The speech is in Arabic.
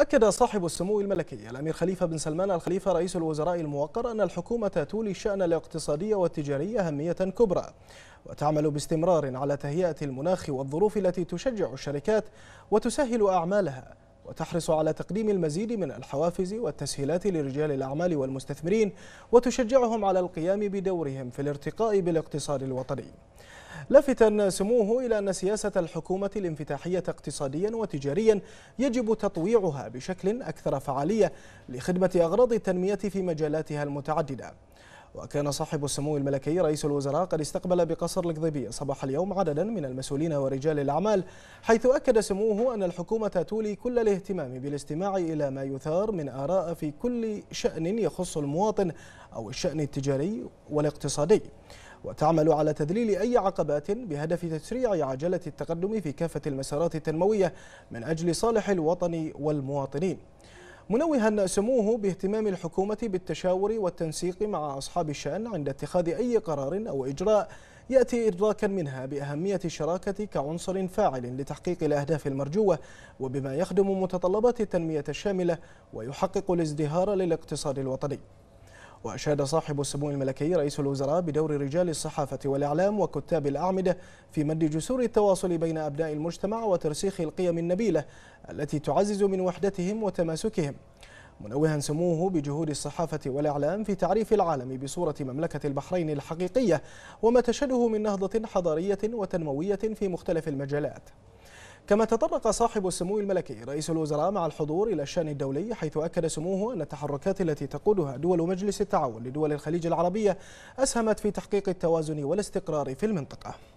أكد صاحب السمو الملكي الأمير خليفة بن سلمان الخليفة رئيس الوزراء الموقر أن الحكومة تولي الشأن الاقتصادي والتجاري أهمية كبرى وتعمل باستمرار على تهيئة المناخ والظروف التي تشجع الشركات وتسهل أعمالها وتحرص على تقديم المزيد من الحوافز والتسهيلات لرجال الأعمال والمستثمرين وتشجعهم على القيام بدورهم في الارتقاء بالاقتصاد الوطني لافتا سموه إلى أن سياسة الحكومة الانفتاحية اقتصاديا وتجاريا يجب تطويعها بشكل أكثر فعالية لخدمة أغراض التنمية في مجالاتها المتعددة وكان صاحب السمو الملكي رئيس الوزراء قد استقبل بقصر القضيبية صباح اليوم عددا من المسؤولين ورجال الأعمال حيث أكد سموه أن الحكومة تولي كل الاهتمام بالاستماع إلى ما يثار من آراء في كل شأن يخص المواطن أو الشأن التجاري والاقتصادي وتعمل على تذليل أي عقبات بهدف تسريع عجلة التقدم في كافة المسارات التنموية من أجل صالح الوطن والمواطنين منوها سموه باهتمام الحكومة بالتشاور والتنسيق مع أصحاب الشأن عند اتخاذ أي قرار أو إجراء يأتي إدراكا منها بأهمية الشراكة كعنصر فاعل لتحقيق الأهداف المرجوة وبما يخدم متطلبات التنمية الشاملة ويحقق الازدهار للاقتصاد الوطني وأشاد صاحب السمو الملكي رئيس الوزراء بدور رجال الصحافة والإعلام وكتاب الأعمدة في مد جسور التواصل بين أبناء المجتمع وترسيخ القيم النبيلة التي تعزز من وحدتهم وتماسكهم منوها سموه بجهود الصحافة والإعلام في تعريف العالم بصورة مملكة البحرين الحقيقية وما تشهده من نهضة حضارية وتنموية في مختلف المجالات كما تطرق صاحب السمو الملكي رئيس الوزراء مع الحضور إلى الشأن الدولي حيث أكد سموه أن التحركات التي تقودها دول مجلس التعاون لدول الخليج العربية أسهمت في تحقيق التوازن والاستقرار في المنطقة